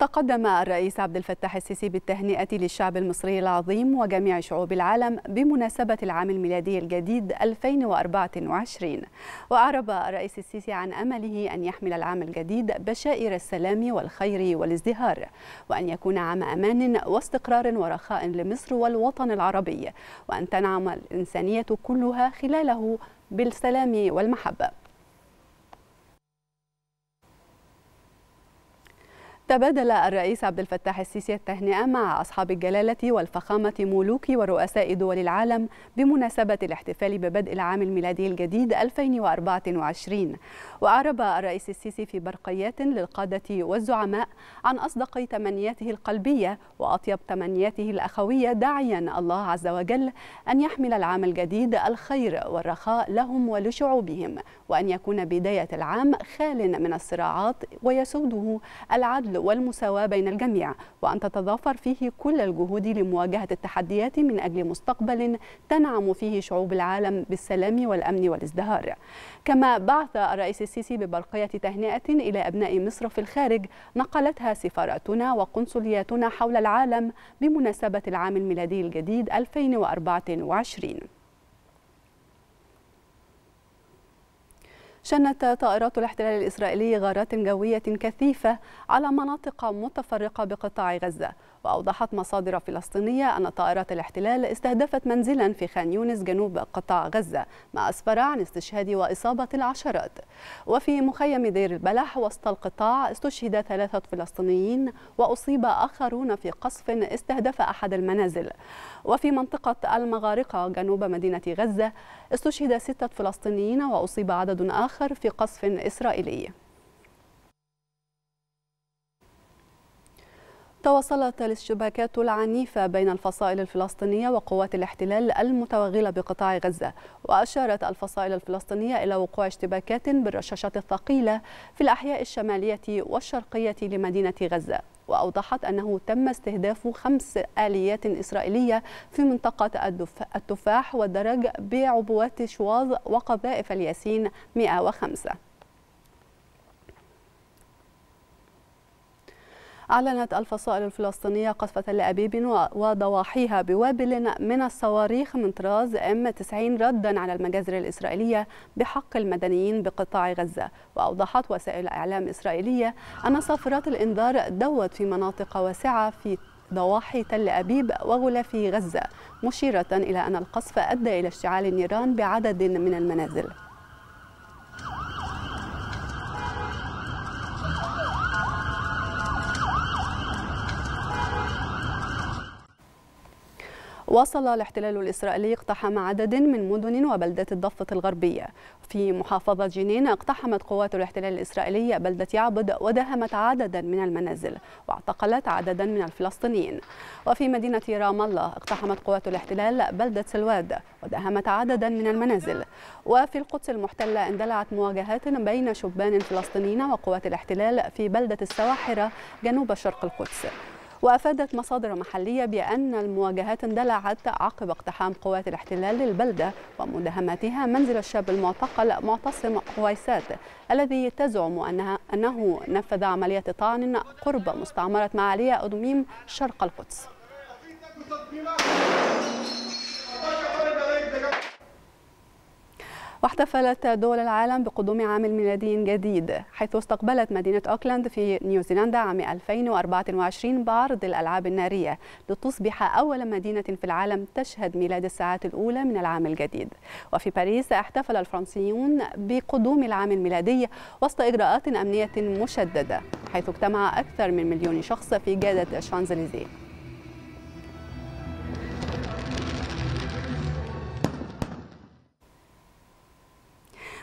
تقدم الرئيس عبد الفتاح السيسي بالتهنئة للشعب المصري العظيم وجميع شعوب العالم بمناسبة العام الميلادي الجديد 2024 وأعرب الرئيس السيسي عن أمله أن يحمل العام الجديد بشائر السلام والخير والازدهار وأن يكون عام أمان واستقرار ورخاء لمصر والوطن العربي وأن تنعم الإنسانية كلها خلاله بالسلام والمحبة تبادل الرئيس عبد الفتاح السيسي التهنئة مع أصحاب الجلالة والفخامة ملوك ورؤساء دول العالم بمناسبة الاحتفال ببدء العام الميلادي الجديد 2024 وأعرب الرئيس السيسي في برقيات للقادة والزعماء عن أصدق تمنياته القلبية وأطيب تمنياته الأخوية داعيا الله عز وجل أن يحمل العام الجديد الخير والرخاء لهم ولشعوبهم وأن يكون بداية العام خال من الصراعات ويسوده العدل والمساواة بين الجميع وأن تتضافر فيه كل الجهود لمواجهة التحديات من أجل مستقبل تنعم فيه شعوب العالم بالسلام والأمن والازدهار كما بعث الرئيس السيسي ببرقية تهنئة إلى أبناء مصر في الخارج نقلتها سفاراتنا وقنصلياتنا حول العالم بمناسبة العام الميلادي الجديد 2024 شنت طائرات الاحتلال الإسرائيلي غارات جوية كثيفة على مناطق متفرقة بقطاع غزة وأوضحت مصادر فلسطينية أن طائرات الاحتلال استهدفت منزلا في خان يونس جنوب قطاع غزة ما أسفر عن استشهاد وإصابة العشرات وفي مخيم دير البلح وسط القطاع استشهد ثلاثة فلسطينيين وأصيب آخرون في قصف استهدف أحد المنازل وفي منطقة المغارقة جنوب مدينة غزة استشهد ستة فلسطينيين وأصيب عدد آخر في قصف إسرائيلي تواصلت الاشتباكات العنيفة بين الفصائل الفلسطينية وقوات الاحتلال المتوغلة بقطاع غزة وأشارت الفصائل الفلسطينية إلى وقوع اشتباكات بالرشاشات الثقيلة في الأحياء الشمالية والشرقية لمدينة غزة وأوضحت أنه تم استهداف خمس آليات إسرائيلية في منطقة التفاح والدرج بعبوات شواظ وقذائف الياسين 105 أعلنت الفصائل الفلسطينية قصفة لأبيب وضواحيها بوابل من الصواريخ من طراز ام 90 ردا على المجازر الإسرائيلية بحق المدنيين بقطاع غزة وأوضحت وسائل إعلام إسرائيلية أن صافرات الإنذار دوت في مناطق واسعة في ضواحي تل أبيب وغلاف غزة مشيرة إلى أن القصف أدى إلى اشتعال النيران بعدد من المنازل واصل الاحتلال الإسرائيلي اقتحام عدد من مدن وبلدات الضفة الغربية في محافظة جنين اقتحمت قوات الاحتلال الإسرائيلي بلدة يعبد وداهمت عددا من المنازل واعتقلت عددا من الفلسطينيين وفي مدينة رام الله اقتحمت قوات الاحتلال بلدة سلواد وداهمت عددا من المنازل وفي القدس المحتلة اندلعت مواجهات بين شبان فلسطينيين وقوات الاحتلال في بلدة السواحرة جنوب شرق القدس وأفادت مصادر محلية بأن المواجهات اندلعت عقب اقتحام قوات الاحتلال للبلدة ومداهمتها منزل الشاب المعتقل معتصم قويسات الذي تزعم أنها أنه نفذ عملية طعن قرب مستعمرة معالية أدميم شرق القدس واحتفلت دول العالم بقدوم عام ميلادي جديد حيث استقبلت مدينة أوكلاند في نيوزيلندا عام 2024 بعرض الألعاب النارية لتصبح أول مدينة في العالم تشهد ميلاد الساعات الأولى من العام الجديد وفي باريس احتفل الفرنسيون بقدوم العام الميلادي وسط إجراءات أمنية مشددة حيث اجتمع أكثر من مليون شخص في جادة شانزليزيه